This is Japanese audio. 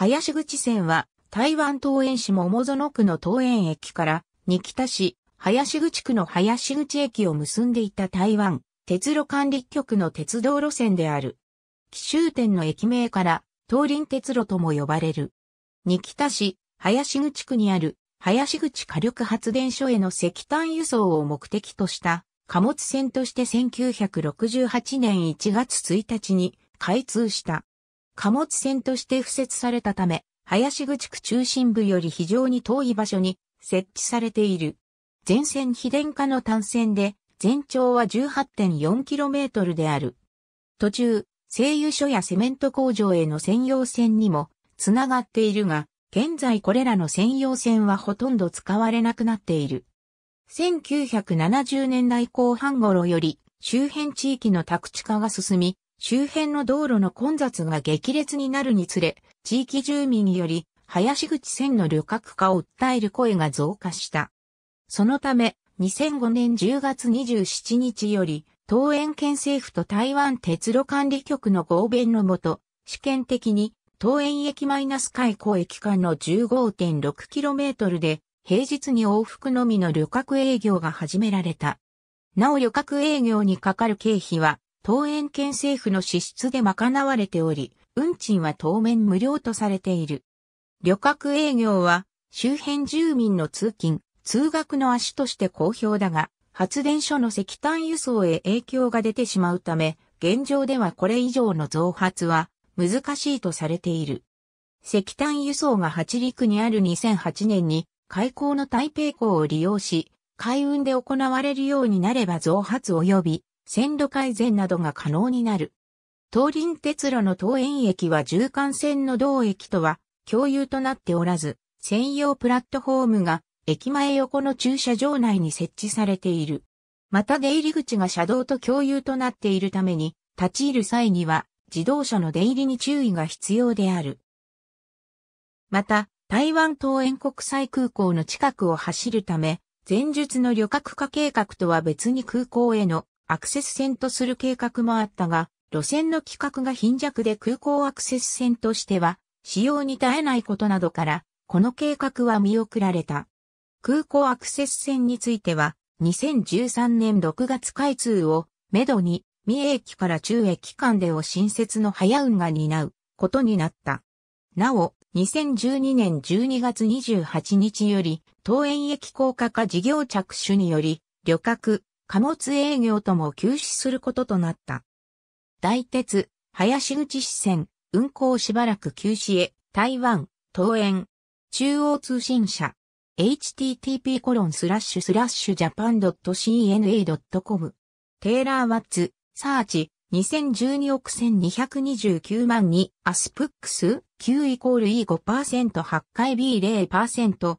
林口線は、台湾桃園市桃園区の桃園駅から、新北市、林口区の林口駅を結んでいた台湾、鉄路管理局の鉄道路線である。奇州店の駅名から、東林鉄路とも呼ばれる。新北市、林口区にある、林口火力発電所への石炭輸送を目的とした、貨物船として1968年1月1日に開通した。貨物船として付設されたため、林口区中心部より非常に遠い場所に設置されている。全線非電化の単線で、全長は 18.4km である。途中、製油所やセメント工場への専用線にもつながっているが、現在これらの専用線はほとんど使われなくなっている。1970年代後半頃より周辺地域の宅地化が進み、周辺の道路の混雑が激烈になるにつれ、地域住民により、林口線の旅客化を訴える声が増加した。そのため、2005年10月27日より、東園県政府と台湾鉄路管理局の合弁のもと、試験的に、東園駅マイナス開港駅間の 15.6km で、平日に往復のみの旅客営業が始められた。なお旅客営業にかかる経費は、桃園県政府の支出で賄われており、運賃は当面無料とされている。旅客営業は周辺住民の通勤、通学の足として好評だが、発電所の石炭輸送へ影響が出てしまうため、現状ではこれ以上の増発は難しいとされている。石炭輸送が八陸にある2008年に開港の台北港を利用し、海運で行われるようになれば増発及び線路改善などが可能になる。東林鉄路の東園駅は縦貫線の同駅とは共有となっておらず、専用プラットフォームが駅前横の駐車場内に設置されている。また出入り口が車道と共有となっているために、立ち入る際には自動車の出入りに注意が必要である。また、台湾東園国際空港の近くを走るため、前述の旅客化計画とは別に空港へのアクセス線とする計画もあったが、路線の規格が貧弱で空港アクセス線としては、使用に耐えないことなどから、この計画は見送られた。空港アクセス線については、2013年6月開通を、めどに、三重駅から中駅間でを新設の早運が担うことになった。なお、2012年12月28日より、東園駅高架化事業着手により、旅客、貨物営業とも休止することとなった。大鉄、林口支線、運行しばらく休止へ、台湾、東園、中央通信社、http コロンスラッシュスラッシュジャパン .cna.com テイラー・ワッツ、サーチ、2012億1229万2、アスプックス、?9 イコール E5%、8回 B0%、